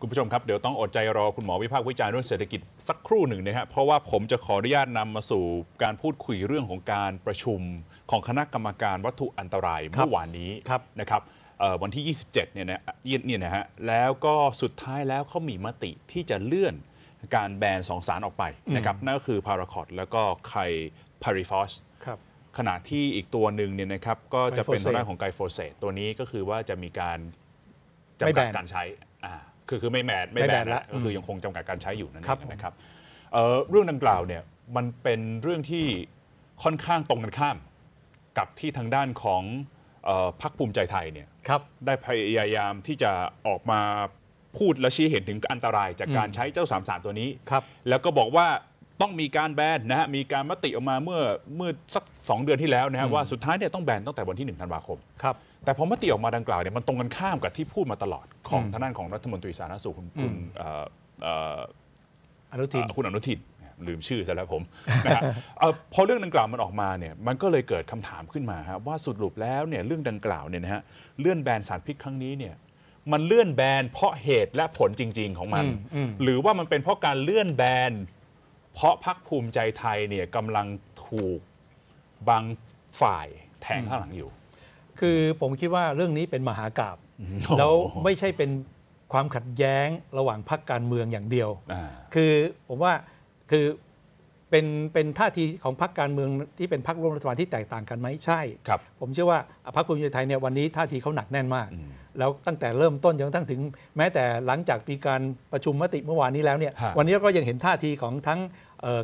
คุณผู้ชมครับ เดี๋ยวต้องอดใจรอคุณหมอวิภาควิจารณ์เรื่องเศรษฐกิจสักครู่หนึ่งนะครับเพราะว่าผมจะขออนุญาตนำมาสู่ การพูดคุยเรื่องของการประชุมของคณะกรรมการวัตถุอันตรายเมื่อวานนี้นะครับวันที่ 27 เนี่ยนะเนี่ยนะฮะแล้วก็สุดท้ายแล้วเขามีมติที่จะเลื่อนการแบนสองสารออกไปนะครับ นั่นก็คือพาราคอตแล้วก็ไคพาริฟอสขณะที่อีกตัวหนึ่งเนี่ยนะครับก็จะเป็นทางด้านของไกโฟเซตตัวนี้ก็คือว่าจะมีการจำกัดการใช้คือคือไม่แมดไม่แบนล้วก็คือยังคงจำกัดการใช้อยู่นั่นเองนะครับเรื่องดังกล่าวเนี่ยมันเป็นเรื่องที่ค่อนข้างตรงกันข้าม กับที่ทางด้านของพรรคภูมิใจไทยเนี่ยได้พยายามที่จะออกมาพูดและชี้เห็นถึงอันตรายจากการใช้เจ้าสามสารตัวนี้แล้วก็บอกว่าต้องมีการแบนนะฮะ มีการมติออกมาเมื่อเมื่อสัก 2 เดือนที่แล้วนะฮะว่าสุดท้ายเนี่ยต้องแบนตั้งแต่วันที่1ธันวาคม ครับ แต่พอมติออกมาดังกล่าวเนี่ยมันตรงกันข้ามกับที่พูดมาตลอดของทางด้านของรัฐมนตรีสาธารณสุขคุณอนุทินคุณอนุทินลืมชื่อซะแล้วผมนะฮะพอเรื่องดังกล่าวมันออกมาเนี่ยมันก็เลยเกิดคำถามขึ้นมาฮะว่าสุดรุปแล้วเนี่ยเรื่องดังกล่าวเนี่ยนะฮะเลื่อนแบนสารพิษครั้งนี้เนี่ย มันเลื่อนแบนเพราะเหตุและผลจริง ๆของมัน หรือว่ามันเป็นเพราะการเลื่อนแบนเพราะพักภูมิใจไทยเนี่ยกำลังถูกบางฝ่ายแทงข้างหลังอยู่ คือผมคิดว่าเรื่องนี้เป็นมหากราบแล้วไม่ใช่เป็นความขัดแย้งระหว่างพักการเมืองอย่างเดียว คือผมว่าคือเป็นเป็นท่าทีของพักการเมืองที่เป็นพักร่วมรัฐบาลที่แตกต่างกันไหมใช่ครับผมเชื่อว่าพักภูมิใจไทยเนี่ยวันนี้ท่าทีเขาหนักแน่นมาก แล้วตั้งแต่เริ่มต้นจนกระทั่งถึง แม้แต่หลังจากปีการประชุมมติเมื่อวานนี้แล้วเนี่ย วันนี้ก็ยังเห็นท่าทีของทั้ง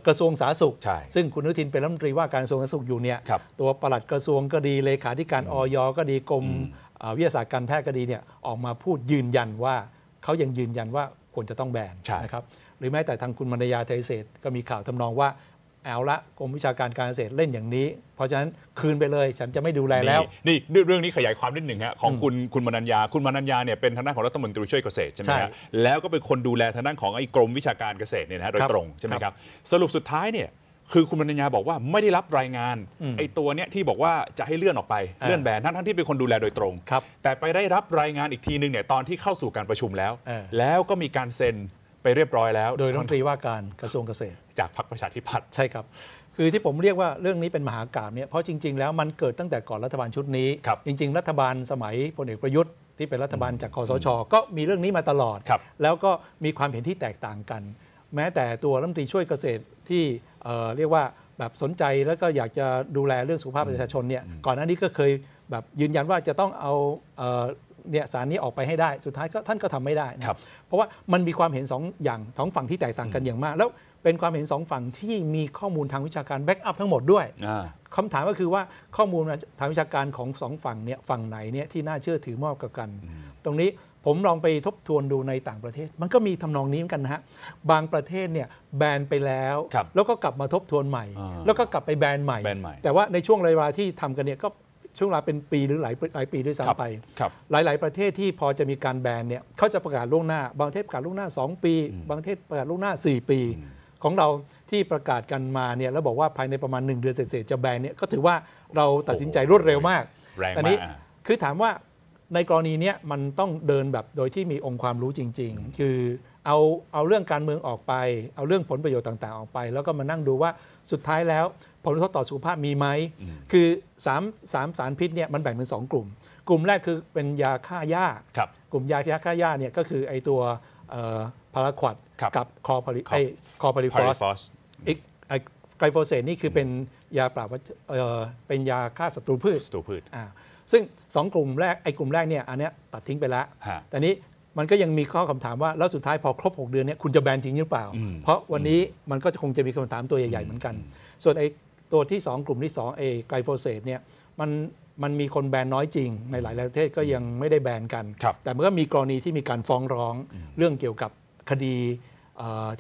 กระทรวงสาธารณสุขซึ่งคุณนุทินเป็นรัฐมนตรีว่าการกระทรวงสาธารณสุขอยู่เนี่ยตัวปลัดกระทรวงก็ดีเลขาธิการออยก็ดีกรมวิทยาศาสตร์การแพทย์ก็ดีเนี่ยออกมาพูดยืนยันว่า เขายังยืนยันว่าควรจะต้องแบนนะครับหรือแม้แต่ทางคุณมณยาไทยเศษก็มีข่าวทำนองว่าเอาละกรมวิชาการการเกษตรเล่นอย่างนี้ เพราะฉะนั้นคืนไปเลยฉันจะไม่ดูแลแล้วนี่เรื่องนี้ขยายความนิดหนึ่งฮะของคุณคุณมนัญญา คุณมนัญญาเนี่ยเป็นทางด้านของรัฐมนตรีช่วยเกษตรใช่ไหมฮะแล้วก็เป็นคนดูแลทางด้านของไอ้กรมวิชาการเกษตรเนี่ยนะโดยตรงใช่ไหมครับสรุปสุดท้ายเนี่ย คือคุณมนัญญาบอกว่าไม่ได้รับรายงานไอ้ตัวเนี้ยที่บอกว่าจะให้เลื่อนออกไปเลื่อนแบนทั้งทั้งที่เป็นคนดูแลโดยตรง แต่ไปได้รับรายงานอีกทีนึงเนี่ยตอนที่เข้าสู่การประชุมแล้ว แล้วก็มีการเซ็นไปเรียบร้อยแล้ว โดยรัฐมนตรีว่าการกระทรวงเกษตรจากพรรคประชาธิปัตย์ใช่ครับ คือที่ผมเรียกว่าเรื่องนี้เป็นมหากราบเนี่ยเพราะจริงๆ แล้วมันเกิดตั้งแต่ก่อนรัฐบาลชุดนี้ จริง ๆ รัฐบาลสมัยพลเอกประยุทธ์ที่เป็นรัฐบาลจากคอสช ก็มีเรื่องนี้มาตลอด แล้วก็มีความเห็นที่แตกต่างกัน แม้แต่ตัวรัฐมนตรีช่วยเกษตรที่เเรียกว่าแบบสนใจแล้วก็อยากจะดูแลเรื่องสุขภาพประชาชนเนี่ยก่อนหน้านี้ก็เคยแบบยืนยันว่าจะต้องเอาเนี่ยสารนี้ออกไปให้ได้สุดท้ายก็ท่านก็ทำไม่ได้นะครับเพราะว่ามันมีความเห็น2ออย่างสองฝั่งที่แตกต่างกันอย่างมาก แล้วเป็นความเห็นสองฝั่งที่มีข้อมูลทางวิชาการแบ็กอัพทั้งหมดด้วยคำถามก็คือว่าข้อมูลทางวิชาการของสองฝั่งเนี่ยฝั่งไหนเนี่ยที่น่าเชื่อถือมากกว่ากันตรงนี้ผมลองไปทบทวนดูในต่างประเทศมันก็มีทำนองนี้เหมือนกันนะฮะบางประเทศเนี่ยแบนไปแล้ว แล้วก็กลับมาทบทวนใหม่แล้วก็กลับไปแบนใหม่แต่ว่าในช่วงระะยเวลาที่ทำกันเนี่ยก็ช่วงเวลาเป็นปีหรือหลายหลายปีด้วยซ้ำไป หลายหลายประเทศที่พอจะมีการแบนเนี่ยเขาจะประกาศล่วงหน้า บางประเทศประกาศล่วงหน้า 2 ปี บางประเทศประกาศล่วงหน้า 4 ปี ของเราที่ประกาศกันมาเนี่ยแล้วบอกว่าภายในประมาณ1เดือนเศษจะแบนเนี่ยก็ถือว่าเราตัดสินใจรวดเร็วมากแรงมากอันนี้คือถามว่าในกรณีเนี้มันต้องเดินแบบโดยที่มีองค์ความรู้จริง ๆ คือเอาเอาเรื่องการเมืองออกไป เอาเรื่องผลประโยชน์ต่างๆออกไป แล้วก็มานั่งดูว่าสุดท้ายแล้วผลกระทบต่อสุขภาพมีไหม คือ 3 3สารพิษเนี่ยมันแบ่งเป็น 2 กลุ่ม กลุ่มแรกคือเป็นยาฆ่าหญ้ากลุ่มยาฆ่าาหญ้าเนี่ยก็คือไอตัวพาราควดกับคอพริคอพริฟอสอีกไกลโฟเซตนี่คือเป็นยาปราบเป็นยาฆ่าศัตรูพืชศัตรูพืชซึ่ง 2 กลุ่มแรกไอกลุ่มแรกเนี่ยอันเนี้ยตัดทิ้งไปแล้ว แต่นี้มันก็ยังมีข้อคำถามว่า แล้วสุดท้ายพอครบ 6 เดือนเนี่ยคุณจะแบนจริงหรือเปล่า เพราะวันนี้มันก็จะคงจะมีคำถามตัวใหญ่ๆเหมือนกัน ส่วนไอตัวที่ 2 กลุ่มที่2เอไกลโฟเซตเนี่ยมันมันมีคนแบนน้อยจริง ในหลายประเทศก็ยังไม่ได้แบนกัน แต่เมื่อมีกรณีที่มีการฟ้องร้องเรื่องเกี่ยวกับคดี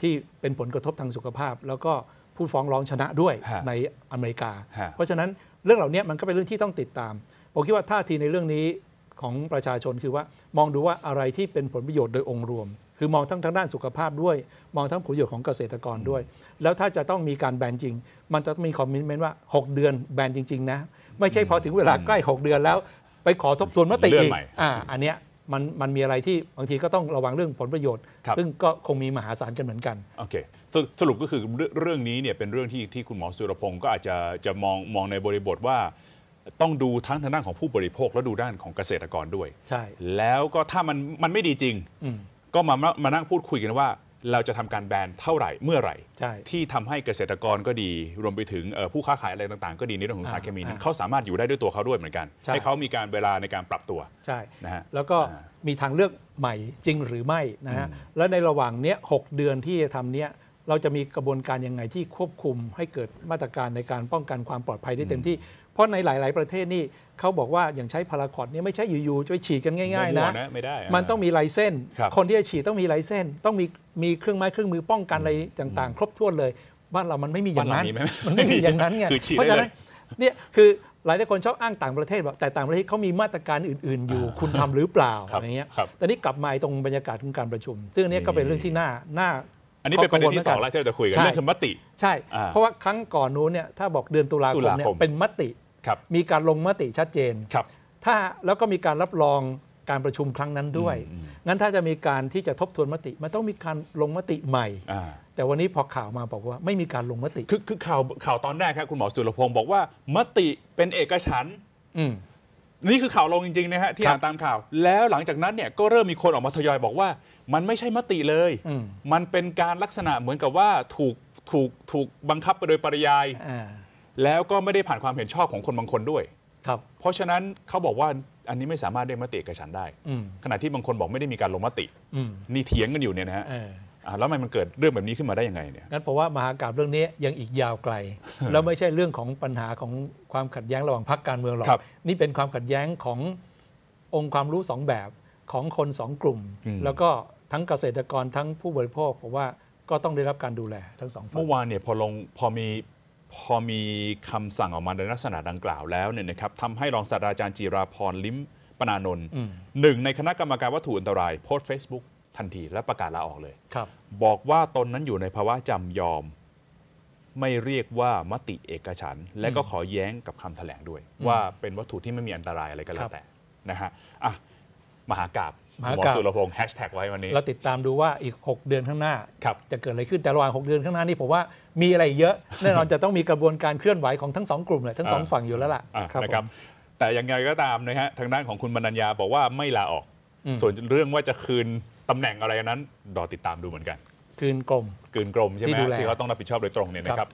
ที่เป็นผลกระทบทางสุขภาพ แล้วก็ผู้ฟ้องร้องชนะด้วยในอเมริกา เพราะฉะนั้นเรื่องเหล่านี้มันก็เป็นเรื่องที่ต้องติดตามผมคิดว่าท่าทีในเรื่องนี้ของประชาชนคือว่ามองดูว่าอะไรที่เป็นผลประโยชน์โดยองค์รวมคือมองทั้งทางด้านสุขภาพด้วยมองทั้งผลประโยชน์ของเกษตรกรด้วย แล้วถ้าจะต้องมีการแบนจริง มันจะมีคอมมิชเมนต์ว่า 6 เดือน แบนจริง ๆ นะไม่ใช่พอถึงเวลาใกล้ 6 เดือนแล้ว ไปขอทบทวนมติอีกอ่า อันเนี้ยมันมันมีอะไรที่บางทีก็ต้องระวังเรื่องผลประโยชน์ซึ่งก็คงมีมหาศาลกันเหมือนกันโอเคสสรุปก็คือเรื่องนี้เนี่ยเป็นเรื่องที่ที่คุณหมอสุรพงศ์ก็อาจจะจะมองมองในบริบทว่าต้องดูทั้งทางด้านของผู้บริโภคและดูด้านของเกษตรกรด้วย ใช่ แล้วก็ถ้ามันมันไม่ดีจริงก็มามานั่งพูดคุยกันว่าเราจะทำการแบนเท่าไหร่เมื่อไหร่ที่ทำให้เกษตรกรก็ดีรวมไปถึงผู้ค้าขายอะไรต่างๆก็ดีในเรื่องของสารเคมีนั้นเขาสามารถอยู่ได้ด้วยตัวเขาด้วยเหมือนกันให้เขามีการเวลาในการปรับตัวใช่นะฮะแล้วก็มีทางเลือกใหม่จริงหรือไม่นะฮะแล้วในระหว่างเนี้ยหเดือนที่จะทำเนี้ยเราจะมีกระบวนการยังไงที่ควบคุมให้เกิดมาตรการในการป้องกันความปลอดภัยได้เต็มที่เพราะในหลายๆ ประเทศนี่เขาบอกว่าอย่างใช้พาราคอดเนี่ยไม่ใช่อยู่ ๆ จะไปฉีดกันง่าย ๆ นะไม่ได้มันต้องมีไยเส้นคนที่จะฉีดต้องมีไยเส้นต้องมีมีเครื่องไม้เครื่องมือป้องกันอะไรต่าง ๆ ครบถ้วนเลยบ้านเรามันไม่มีอย่างนั้นมันไม่มีอย่างนั้นไงเพราะฉะนั้นเนี่ยคือหลายคนชอบอ้างต่างประเทศแบบแต่ต่างประเทศเขามีมาตรการอื่น ๆ อยู่คุณทำหรือเปล่าอะไรเงี้ยแต่นี้กลับมาตรงบรรยากาศของการประชุม ซึ่งอันนี้ก็เป็นเรื่องที่น่าน่าอันนี้เป็นประเด็นที่สองแรกที่เราจะคุยกันเรื่องคือมติใช่ เพราะว่าครั้งก่อนนู้นเนี่ยถ้าบอกเดือนตุลาคมเนี่ยเป็นมติมีการลงมติชัดเจนถ้าแล้วก็มีการรับรองการประชุมครั้งนั้นด้วย งั้นถ้าจะมีการที่จะทบทวนมติมันต้องมีการลงมติใหม่ แต่วันนี้พอข่าวมาบอกว่าไม่มีการลงมติ คือข่าวข่าวตอนแรกครับคุณหมอสุรพงศ์บอกว่ามติเป็นเอกฉันนี่คือข่าวลงจริงๆนะฮะที่อ่านตามข่าว แล้วหลังจากนั้นเนี่ยก็เริ่มมีคนออกมาทยอยบอกว่า มันไม่ใช่มติเลย มันเป็นการลักษณะเหมือนกับว่าถูกถูกถูกบังคับไปโดยปริยายแล้วก็ไม่ได้ผ่านความเห็นชอบของคนบางคนด้วย ครับ เพราะฉะนั้นเขาบอกว่าอันนี้ไม่สามารถเรียกมติกระชันได้ขณะที่บางคนบอกไม่ได้มีการลงมตินี่เถียงกันอยู่เนี่ยนะฮะแล้วทำไมมันเกิดเรื่องแบบนี้ขึ้นมาได้ยังไงเนี่ยงั้นเพราะว่ามหากาบเรื่องนี้ยังอีกยาวไกลแล้วไม่ใช่เรื่องของปัญหาของความขัดแย้งระหว่างพรรคการเมืองหรอกนี่เป็นความขัดแย้งขององค์ความรู้สองแบบของคนสองกลุ่ม แล้วก็ทั้งเกษตรกรทั้งผู้บริโภคผมว่าก็ต้องได้รับการดูแลทั้งสองฝ่ายเมื่อวานเนี่ยพอลงพอมีพอมีคำสั่งออกมาในลักษณะดังกล่าวแล้วเนี่ยนะครับทำให้รองศาสตราจารย์จีราพรลิ้มปนานนท์หนึ่งในคณะกรรมการวัตถุอันตราย โพสต์ Facebook ทันทีและประกาศลาออกเลย ครับ บอกว่าตนนั้นอยู่ในภาวะจำยอม ไม่เรียกว่ามติเอกฉัน และก็ขอแย้งกับคำถแถลงด้วย ว่าเป็นวัตถุที่ไม่มีอันตรายอะไรก็แล้วแต่นะฮะอ่ะมหากราบหมอสุรพงศ์แฮชแท็กไว้วันนี้เราติดตามดูว่าอีก 6 เดือนข้างหน้าจะเกิดอะไรขึ้นแต่ระหว่าง6เดือนข้างหน้านี่ผมว่ามีอะไรเยอะแน่นอนจะต้องมีกระบวนการเคลื่อนไหวของทั้งสองกลุ่มเลยทั้งสองฝั่งอยู่แล้วล่ะครับแต่อย่างไรก็ตามนะฮะทางด้านของคุณบรรญาบอกว่าไม่ลาออก ส่วนเรื่องว่าจะคืนตำแหน่งอะไรนั้นรอติดตามดูเหมือนกันคืนกลมคืนกลมใช่ไหมที่เขาต้องรับผิดชอบโดยตรงเนี่ยนะครับ